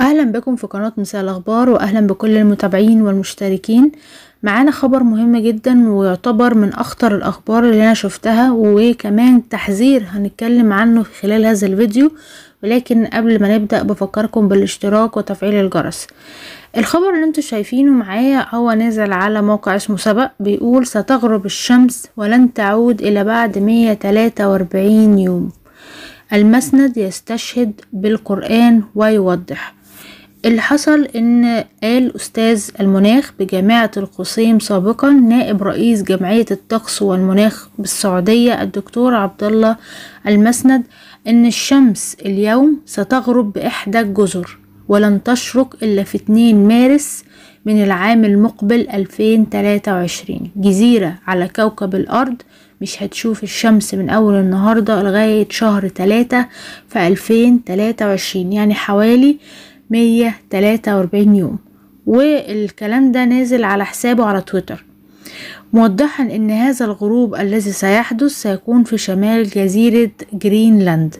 اهلا بكم في قناة مساء الاخبار واهلا بكل المتابعين والمشتركين معانا خبر مهم جدا ويعتبر من اخطر الاخبار اللي انا شفتها وكمان تحذير هنتكلم عنه خلال هذا الفيديو ولكن قبل ما نبدأ بفكركم بالاشتراك وتفعيل الجرس الخبر اللي انتم شايفينه معايا هو نازل على موقع اسمه سبق بيقول ستغرب الشمس ولن تعود الى بعد 143 يوم المسند يستشهد بالقرآن ويوضح اللي حصل ان قال أستاذ المناخ بجامعة القصيم سابقا نائب رئيس جمعية الطقس والمناخ بالسعودية الدكتور عبد الله المسند ان الشمس اليوم ستغرب بإحدى الجزر ولن تشرق إلا في 2 مارس من العام المقبل 2023 جزيرة على كوكب الأرض مش هتشوف الشمس من أول النهاردة لغاية شهر 3 في 2023 يعني حوالي مية تلاتة وأربعين يوم والكلام ده نازل على حسابه على تويتر موضحا ان هذا الغروب الذي سيحدث سيكون في شمال جزيرة جرينلاند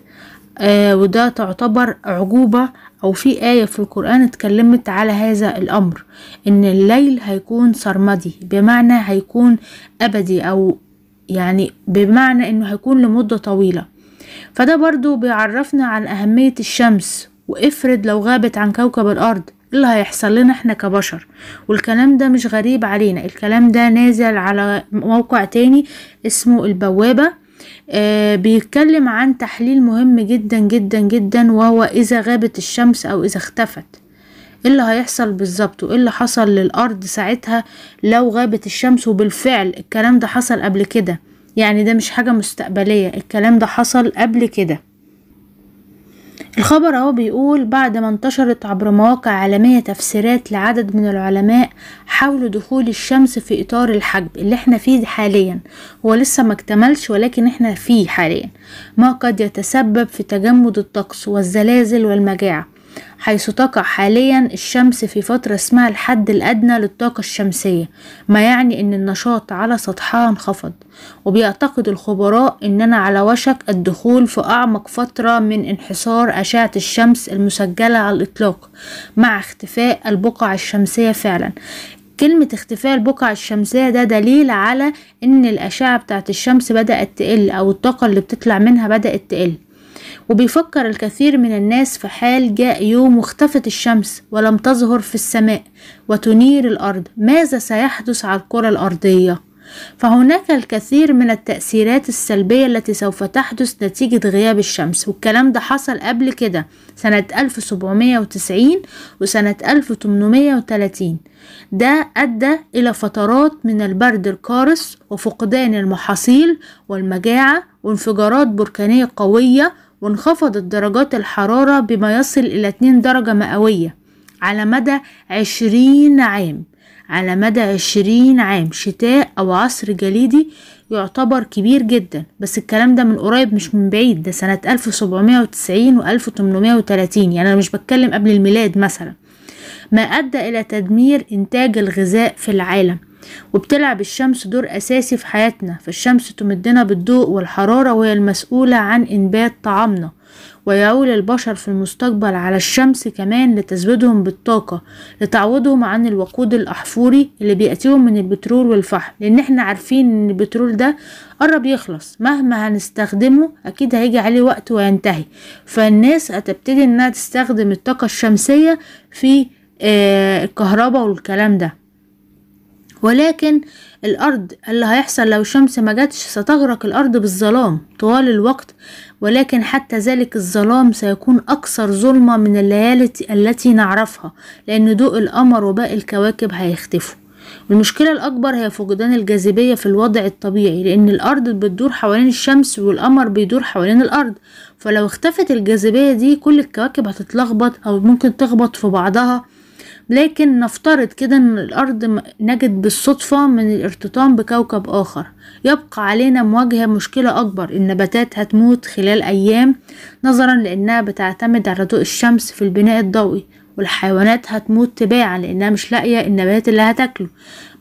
آه وده تعتبر عجوبة او في آية في القرآن اتكلمت على هذا الامر ان الليل هيكون سرمدي بمعنى هيكون ابدي او يعني بمعنى انه هيكون لمدة طويلة فده برضو بيعرفنا عن اهمية الشمس وافرض لو غابت عن كوكب الأرض إيه اللي هيحصل لنا احنا كبشر والكلام ده مش غريب علينا الكلام ده نازل على موقع تاني اسمه البوابة آه بيتكلم عن تحليل مهم جدا جدا جدا وهو إذا غابت الشمس أو إذا اختفت ايه اللي هيحصل بالظبط وايه اللي حصل للأرض ساعتها لو غابت الشمس وبالفعل الكلام ده حصل قبل كده يعني ده مش حاجة مستقبلية الكلام ده حصل قبل كده الخبر اهو بيقول بعد ما انتشرت عبر مواقع عالمية تفسيرات لعدد من العلماء حول دخول الشمس في اطار الحجب اللي احنا فيه حاليا هو لسه ما اكتملش ولكن احنا فيه حاليا ما قد يتسبب في تجمد الطقس والزلازل والمجاعة حيث تقع حاليا الشمس في فترة اسمها الحد الأدنى للطاقة الشمسية ما يعني أن النشاط على سطحها انخفض وبيعتقد الخبراء أننا على وشك الدخول في أعمق فترة من انحسار أشعة الشمس المسجلة على الإطلاق مع اختفاء البقع الشمسية فعلا كلمة اختفاء البقع الشمسية ده دليل على ان الأشعة بتاعت الشمس بدأت تقل أو الطاقة اللي بتطلع منها بدأت تقل وبيفكر الكثير من الناس في حال جاء يوم واختفت الشمس ولم تظهر في السماء وتنير الأرض ماذا سيحدث على الكرة الأرضية؟ فهناك الكثير من التأثيرات السلبية التي سوف تحدث نتيجة غياب الشمس والكلام ده حصل قبل كده سنة 1790 وسنة 1830 ده أدى إلى فترات من البرد القارس وفقدان المحاصيل والمجاعة وانفجارات بركانية قوية وانخفضت درجات الحرارة بما يصل إلى 2 درجة مئوية على مدى 20 عام على مدى 20 عام شتاء أو عصر جليدي يعتبر كبير جدا بس الكلام ده من قريب مش من بعيد ده سنة 1790 و 1830 يعني أنا مش بتكلم قبل الميلاد مثلا ما أدى إلى تدمير إنتاج الغذاء في العالم وبتلعب الشمس دور أساسي في حياتنا فالشمس تمدنا بالضوء والحرارة وهي المسؤولة عن إنبات طعامنا ويعول البشر في المستقبل على الشمس كمان لتزويدهم بالطاقة لتعوضهم عن الوقود الأحفوري اللي بيأتيهم من البترول والفحم لأن احنا عارفين إن البترول ده قرب يخلص مهما هنستخدمه أكيد هيجي عليه وقت وينتهي فالناس هتبتدي إنها تستخدم الطاقة الشمسية في آه، الكهرباء والكلام ده ولكن الأرض اللي هيحصل لو الشمس ما جاتش ستغرق الأرض بالظلام طوال الوقت ولكن حتى ذلك الظلام سيكون أكثر ظلمة من الليالي التي نعرفها لأن ضوء القمر وباقي الكواكب هيختفوا المشكلة الأكبر هي فقدان الجاذبية في الوضع الطبيعي لأن الأرض بتدور حوالين الشمس والقمر بيدور حوالين الأرض فلو اختفت الجاذبية دي كل الكواكب هتتلخبط أو ممكن تخبط في بعضها لكن نفترض كده ان الارض نجت بالصدفة من الارتطام بكوكب اخر يبقى علينا مواجهة مشكلة اكبر النباتات هتموت خلال ايام نظرا لانها بتعتمد على ضوء الشمس في البناء الضوئي والحيوانات هتموت تباعا لانها مش لاقية النبات اللي هتاكله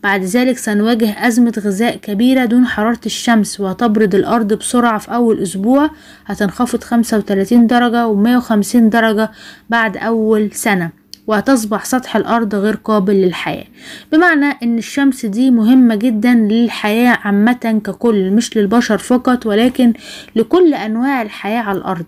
بعد ذلك سنواجه أزمة غذاء كبيرة دون حرارة الشمس وهتبرد الأرض بسرعة في أول أسبوع هتنخفض 35 درجة و150 درجة بعد أول سنة وهتصبح سطح الأرض غير قابل للحياة بمعنى إن الشمس دي مهمة جدا للحياة عامة ككل مش للبشر فقط ولكن لكل أنواع الحياة على الأرض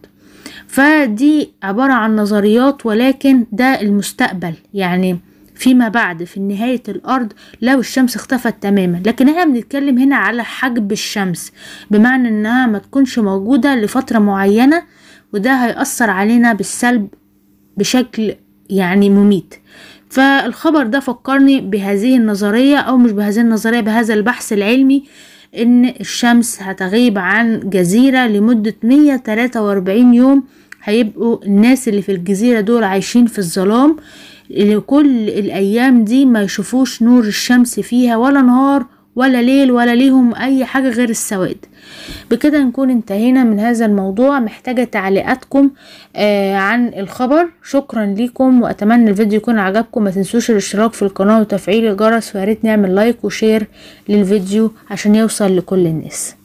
فدي عبارة عن نظريات ولكن ده المستقبل يعني فيما بعد في نهاية الأرض لو الشمس اختفت تماما لكن احنا بنتكلم هنا على حجب الشمس بمعنى انها ما تكونش موجودة لفترة معينة وده هيأثر علينا بالسلب بشكل يعني مميت فالخبر ده فكرني بهذه النظرية أو مش بهذه النظرية بهذا البحث العلمي إن الشمس هتغيب عن جزيرة لمدة 143 يوم هيبقوا الناس اللي في الجزيرة دول عايشين في الظلام لكل الأيام دي ما يشوفوش نور الشمس فيها ولا نهار ولا ليل ولا ليهم اي حاجة غير السواد بكده نكون انتهينا من هذا الموضوع محتاجة تعليقاتكم آه عن الخبر شكرا ليكم واتمنى الفيديو يكون عجبكم ما تنسوش الاشتراك في القناة وتفعيل الجرس وياريت نعمل لايك وشير للفيديو عشان يوصل لكل الناس